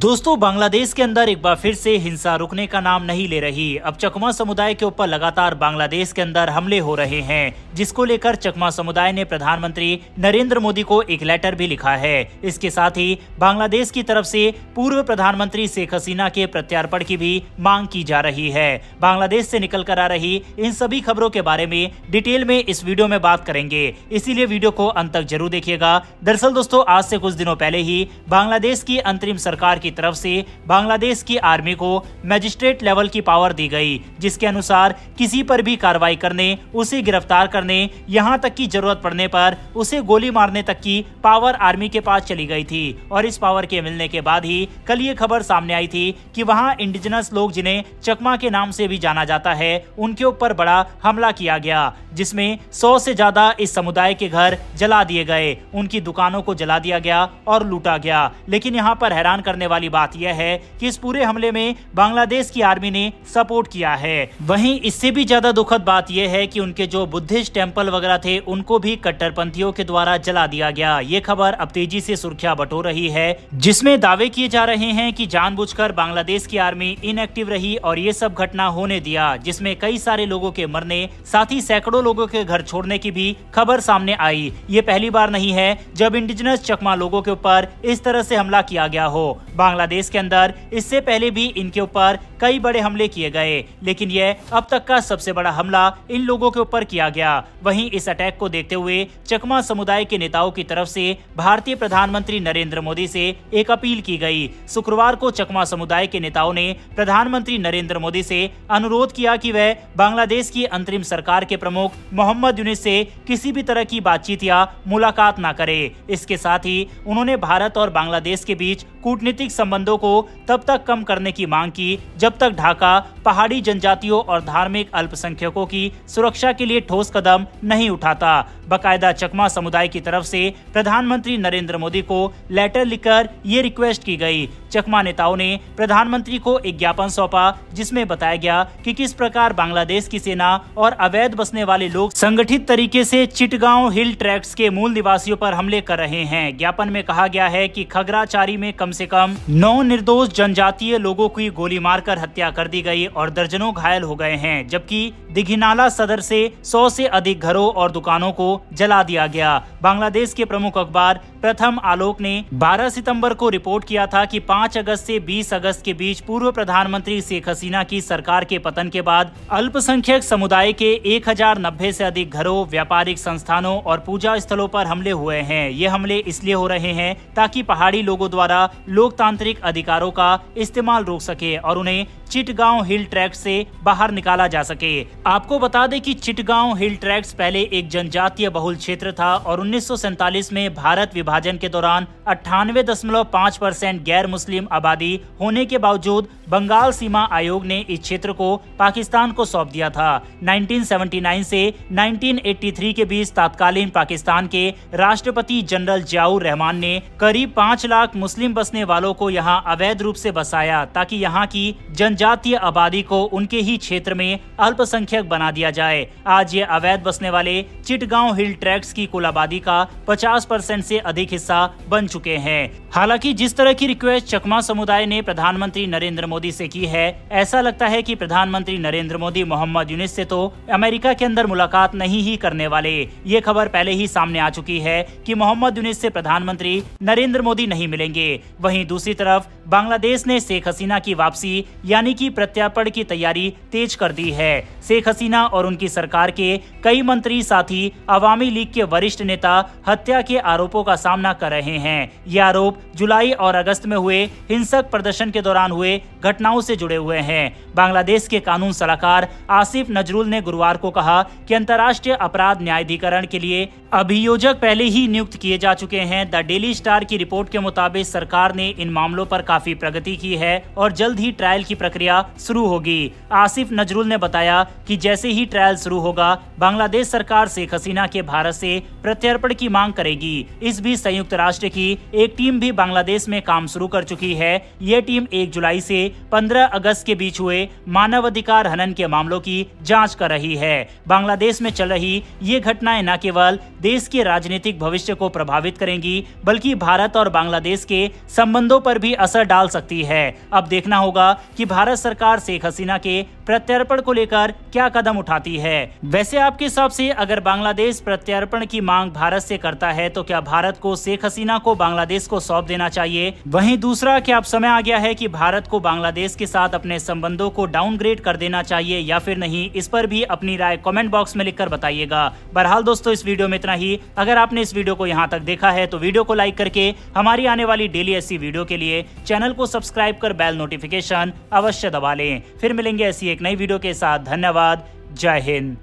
दोस्तों बांग्लादेश के अंदर एक बार फिर से हिंसा रुकने का नाम नहीं ले रही अब चकमा समुदाय के ऊपर लगातार बांग्लादेश के अंदर हमले हो रहे हैं जिसको लेकर चकमा समुदाय ने प्रधानमंत्री नरेंद्र मोदी को एक लेटर भी लिखा है इसके साथ ही बांग्लादेश की तरफ से पूर्व प्रधानमंत्री शेख हसीना के प्रत्यार्पण की भी मांग की जा रही है बांग्लादेश से निकल कर आ रही इन सभी खबरों के बारे में डिटेल में इस वीडियो में बात करेंगे इसीलिए वीडियो को अंत तक जरूर देखिएगा दरअसल दोस्तों आज से कुछ दिनों पहले ही बांग्लादेश की अंतरिम सरकार की तरफ से बांग्लादेश की आर्मी को मजिस्ट्रेट लेवल की पावर दी गई जिसके अनुसार किसी पर भी कार्रवाई करने उसे गिरफ्तार करने यहाँ तक की जरूरत पड़ने पर उसे गोली मारने तक की पावर आर्मी के पास चली गई थी और इस पावर के मिलने के बाद ही कल ये खबर सामने आई थी की वहाँ इंडिजिनस लोग जिन्हें चकमा के नाम से भी जाना जाता है उनके ऊपर बड़ा हमला किया गया जिसमे सौ से ज्यादा इस समुदाय के घर जला दिए गए उनकी दुकानों को जला दिया गया और लूटा गया लेकिन यहाँ पर हैरान करने वाली वाली बात यह है कि इस पूरे हमले में बांग्लादेश की आर्मी ने सपोर्ट किया है वहीं इससे भी ज्यादा दुखद बात यह है कि उनके जो बुद्धिस्ट टेम्पल वगैरह थे उनको भी कट्टरपंथियों के द्वारा जला दिया गया ये खबर अब तेजी से सुर्खियां बटो रही है जिसमें दावे किए जा रहे हैं कि जानबूझकर बांग्लादेश की आर्मी इनएक्टिव रही और ये सब घटना होने दिया जिसमें कई सारे लोगों के मरने साथ ही सैकड़ों लोगों के घर छोड़ने की भी खबर सामने आई ये पहली बार नहीं है जब इंडिजिनस चकमा लोगों के ऊपर इस तरह से हमला किया गया हो बांग्लादेश के अंदर इससे पहले भी इनके ऊपर कई बड़े हमले किए गए लेकिन यह अब तक का सबसे बड़ा हमला इन लोगों के ऊपर किया गया वहीं इस अटैक को देखते हुए चकमा समुदाय के नेताओं की तरफ से भारतीय प्रधानमंत्री नरेंद्र मोदी से एक अपील की गई शुक्रवार को चकमा समुदाय के नेताओं ने प्रधानमंत्री नरेंद्र मोदी से अनुरोध किया कि वह बांग्लादेश की अंतरिम सरकार के प्रमुख मोहम्मद यूनिस से किसी भी तरह की बातचीत या मुलाकात न करे इसके साथ ही उन्होंने भारत और बांग्लादेश के बीच कूटनीतिक संबंधों को तब तक कम करने की मांग की जब जब तक ढाका पहाड़ी जनजातियों और धार्मिक अल्पसंख्यकों की सुरक्षा के लिए ठोस कदम नहीं उठाता बाकायदा चकमा समुदाय की तरफ से प्रधानमंत्री नरेंद्र मोदी को लेटर लिखकर ये रिक्वेस्ट की गई चकमा नेताओं ने प्रधानमंत्री को एक ज्ञापन सौंपा जिसमें बताया गया कि किस प्रकार बांग्लादेश की सेना और अवैध बसने वाले लोग संगठित तरीके से चिटगांव हिल ट्रैक्स के मूल निवासियों पर हमले कर रहे हैं ज्ञापन में कहा गया है कि खगराचारी में कम से कम नौ निर्दोष जनजातीय लोगों की गोली मारकर जलाकर हत्या कर दी गई और दर्जनों घायल हो गए हैं जबकि दिघिनाला सदर से सौ से अधिक घरों और दुकानों को जला दिया गया बांग्लादेश के प्रमुख अखबार प्रथम आलोक ने 12 सितंबर को रिपोर्ट किया था कि 5 अगस्त से 20 अगस्त के बीच पूर्व प्रधानमंत्री शेख हसीना की सरकार के पतन के बाद अल्पसंख्यक समुदाय के 1090 से अधिक घरों व्यापारिक संस्थानों और पूजा स्थलों पर हमले हुए हैं ये हमले इसलिए हो रहे हैं ताकि पहाड़ी लोगों द्वारा लोकतांत्रिक अधिकारों का इस्तेमाल रोक सके और उन्हें चिटगांव हिल ट्रैक्स से बाहर निकाला जा सके आपको बता दें कि चिटगांव हिल ट्रैक्स पहले एक जनजातीय बहुल क्षेत्र था और उन्नीस में भारत विभाजन के दौरान अट्ठानवे दशमलव पाँच परसेंट गैर मुस्लिम आबादी होने के बावजूद बंगाल सीमा आयोग ने इस क्षेत्र को पाकिस्तान को सौंप दिया था 1979 से 1983 के बीच तत्कालीन पाकिस्तान के राष्ट्रपति जनरल जियाउर रहमान ने करीब पाँच लाख मुस्लिम बसने वालों को यहाँ अवैध रूप ऐसी बसाया ताकि यहाँ की जनजातीय आबादी को उनके ही क्षेत्र में अल्पसंख्यक बना दिया जाए आज ये अवैध बसने वाले चिटगांव हिल ट्रैक्स की कुल आबादी का 50 परसेंट ऐसी अधिक अधिक हिस्सा बन चुके हैं हालांकि जिस तरह की रिक्वेस्ट चकमा समुदाय ने प्रधानमंत्री नरेंद्र मोदी से की है ऐसा लगता है कि प्रधानमंत्री नरेंद्र मोदी मोहम्मद यूनिस से तो अमेरिका के अंदर मुलाकात नहीं ही करने वाले ये खबर पहले ही सामने आ चुकी है कि मोहम्मद यूनिस से प्रधानमंत्री नरेंद्र मोदी नहीं मिलेंगे वहीं दूसरी तरफ बांग्लादेश ने शेख हसीना की वापसी यानी कि प्रत्यार्पण की तैयारी तेज कर दी है शेख हसीना और उनकी सरकार के कई मंत्री साथी अवामी लीग के वरिष्ठ नेता हत्या के आरोपों का सामना कर रहे हैं ये आरोप जुलाई और अगस्त में हुए हिंसक प्रदर्शन के दौरान हुए घटनाओं से जुड़े हुए हैं बांग्लादेश के कानून सलाहकार आसिफ नजरुल ने गुरुवार को कहा कि अंतर्राष्ट्रीय अपराध न्यायाधिकरण के लिए अभियोजक पहले ही नियुक्त किए जा चुके हैं द डेली स्टार की रिपोर्ट के मुताबिक सरकार ने इन मामलों पर काफी प्रगति की है और जल्द ही ट्रायल की प्रक्रिया शुरू होगी आसिफ नजरुल ने बताया कि जैसे ही ट्रायल शुरू होगा बांग्लादेश सरकार शेख हसीना के भारत से प्रत्यर्पण की मांग करेगी इस बीच संयुक्त राष्ट्र की एक टीम भी बांग्लादेश में काम शुरू कर चुकी है ये टीम एक जुलाई ऐसी पंद्रह अगस्त के बीच हुए मानवाधिकार हनन के मामलों की जाँच कर रही है बांग्लादेश में चल रही ये घटनाएं न केवल देश के राजनीतिक भविष्य को प्रभावित करेंगी बल्कि भारत और बांग्लादेश के संबंधों पर भी असर डाल सकती है अब देखना होगा कि भारत सरकार शेख हसीना के प्रत्यर्पण को लेकर क्या कदम उठाती है वैसे आपके हिसाब से अगर बांग्लादेश प्रत्यर्पण की मांग भारत से करता है तो क्या भारत को शेख हसीना को बांग्लादेश को सौंप देना चाहिए वहीं दूसरा क्या अब समय आ गया है कि भारत को बांग्लादेश के साथ अपने संबंधों को डाउनग्रेड कर देना चाहिए या फिर नहीं इस पर भी अपनी राय कॉमेंट बॉक्स में लिखकर बताइएगा बहरहाल दोस्तों इस वीडियो में इतना ही अगर आपने इस वीडियो को यहाँ तक देखा है तो वीडियो को लाइक करके हमारी आने वाली डेली ऐसी वीडियो के लिए चैनल को सब्सक्राइब कर बेल नोटिफिकेशन अवश्य दबा लें फिर मिलेंगे ऐसी एक एक नई वीडियो के साथ धन्यवाद जय हिंद